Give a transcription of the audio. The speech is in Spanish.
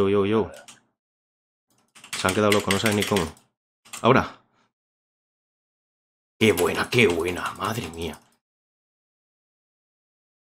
Yo, yo, yo. Se han quedado locos, no saben ni cómo. Ahora. Qué buena, qué buena, madre mía.